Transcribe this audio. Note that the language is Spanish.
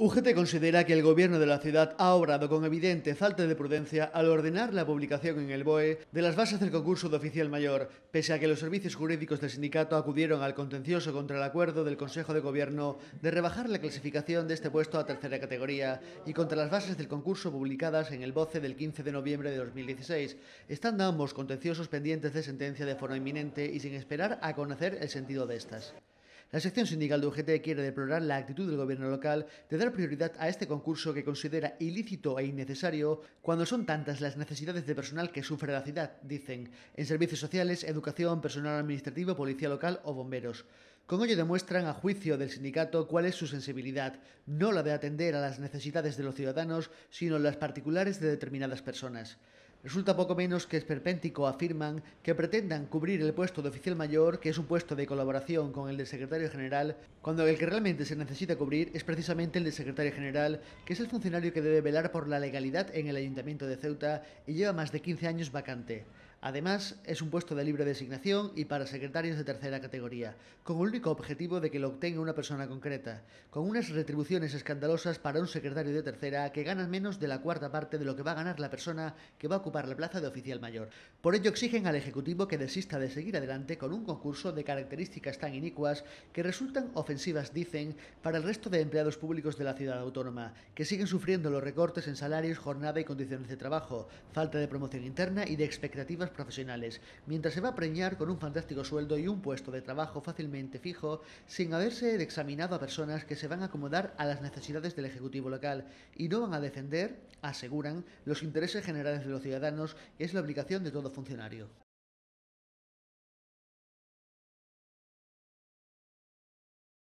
UGT considera que el gobierno de la ciudad ha obrado con evidente falta de prudencia al ordenar la publicación en el BOE de las bases del concurso de oficial mayor, pese a que los servicios jurídicos del sindicato acudieron al contencioso contra el acuerdo del Consejo de Gobierno de rebajar la clasificación de este puesto a tercera categoría y contra las bases del concurso publicadas en el BOCE del 15 de noviembre de 2016, Están ambos contenciosos pendientes de sentencia de forma inminente y sin esperar a conocer el sentido de estas. La sección sindical de UGT quiere deplorar la actitud del gobierno local de dar prioridad a este concurso que considera ilícito e innecesario cuando son tantas las necesidades de personal que sufre la ciudad, dicen, en servicios sociales, educación, personal administrativo, policía local o bomberos. Con ello demuestran a juicio del sindicato cuál es su sensibilidad, no la de atender a las necesidades de los ciudadanos, sino las particulares de determinadas personas. Resulta poco menos que esperpéntico afirman que pretendan cubrir el puesto de oficial mayor, que es un puesto de colaboración con el del secretario general, cuando el que realmente se necesita cubrir es precisamente el de secretario general, que es el funcionario que debe velar por la legalidad en el ayuntamiento de Ceuta y lleva más de 15 años vacante. Además, es un puesto de libre designación y para secretarios de tercera categoría, con el único objetivo de que lo obtenga una persona concreta, con unas retribuciones escandalosas para un secretario de tercera que gana menos de la cuarta parte de lo que va a ganar la persona que va a ocupar la plaza de oficial mayor. Por ello exigen al Ejecutivo que desista de seguir adelante con un concurso de características tan inicuas que resultan ofensivas, dicen, para el resto de empleados públicos de la ciudad autónoma, que siguen sufriendo los recortes en salarios, jornada y condiciones de trabajo, falta de promoción interna y de expectativas profesionales, mientras se va a preñar con un fantástico sueldo y un puesto de trabajo fácilmente fijo, sin haberse examinado a personas que se van a acomodar a las necesidades del Ejecutivo local y no van a defender, aseguran, los intereses generales de los ciudadanos, que es la obligación de todo funcionario.